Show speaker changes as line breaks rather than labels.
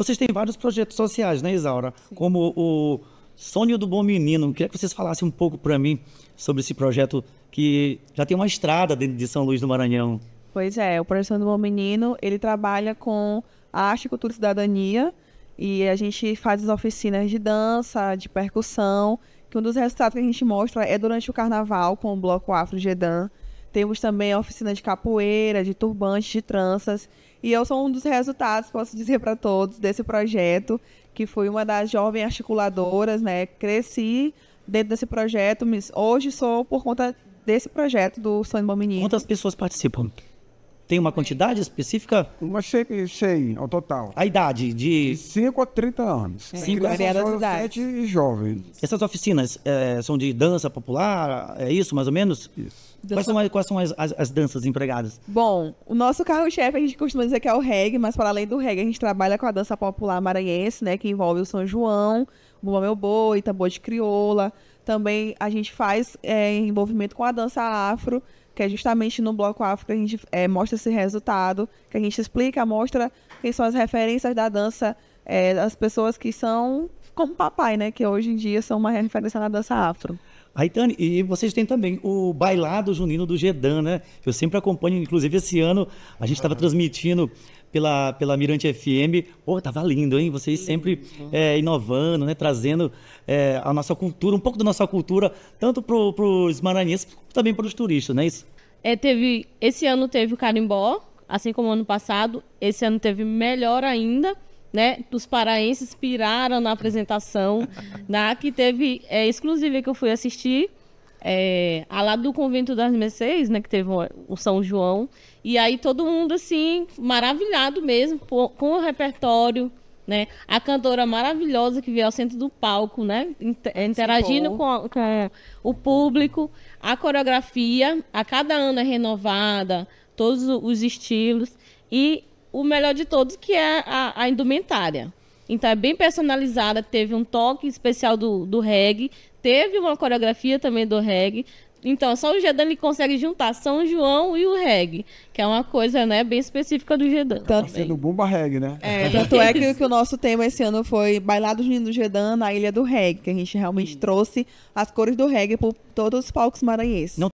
Vocês têm vários projetos sociais, né, Isaura? Sim. Como o Sonho do Bom Menino. Queria que vocês falassem um pouco para mim sobre esse projeto que já tem uma estrada dentro de São Luís do Maranhão.
Pois é, o projeto Sonho do Bom Menino, ele trabalha com a arte, cultura e cidadania. E a gente faz as oficinas de dança, de percussão, que um dos resultados que a gente mostra é durante o carnaval com o bloco Afro Gedan temos também a oficina de capoeira, de turbantes, de tranças. E eu sou um dos resultados, posso dizer para todos, desse projeto, que fui uma das jovens articuladoras, né? Cresci dentro desse projeto, hoje sou por conta desse projeto do Sonho Bom Menino. Quantas pessoas
participam? Tem uma quantidade específica? Uma cheia, cheia ao total. A idade de... de 5 a 30 anos. 5 a 7 e jovens. Essas oficinas é, são de dança popular, é isso mais ou menos? Isso. Quais são, quais são as, as, as, danças empregadas?
Bom, o nosso carro-chefe a gente costuma dizer que é o reggae, mas para além do reggae a gente trabalha com a dança popular maranhense, né, que envolve o São João, o Meu Boi, tambor de crioula, também a gente faz é, envolvimento com a dança afro, que é justamente no bloco afro que a gente é, mostra esse resultado, que a gente explica, mostra quem são as referências da dança, é, as pessoas que são como papai, né? Que hoje em dia são uma referência na dança afro.
Aitane, e vocês têm também o Bailado Junino do Gedan, né? Eu sempre acompanho, inclusive esse ano a gente estava uhum. transmitindo pela, pela Mirante FM. Pô, tava tá lindo, hein? Vocês sempre é, inovando, né? Trazendo é, a nossa cultura, um pouco da nossa cultura, tanto para os maranhenses, também para os turistas, não é isso?
É, teve, esse ano teve o carimbó, assim como ano passado. Esse ano teve melhor ainda, né? Os paraenses piraram na apresentação, na né? que teve é, exclusiva que eu fui assistir é, a lado do convento das Mercês, né, que teve o São João, e aí todo mundo assim maravilhado mesmo por, com o repertório, né? A cantora maravilhosa que veio ao centro do palco, né, é, interagindo com, com o público, a coreografia, a cada ano é renovada, todos os estilos e o melhor de todos que é a, a indumentária. Então é bem personalizada, teve um toque especial do, do reggae, teve uma coreografia também do reggae. Então, só o Gedan consegue juntar São João e o reggae, que é uma coisa né, bem específica do Gedan. Tanto
tá sendo bumba reggae, né? É, tá tanto é que, que, o nosso tema esse ano foi Bailados do Gedan na Ilha do Reggae, que a gente realmente Sim. trouxe as cores do reggae por todos os palcos maranhenses.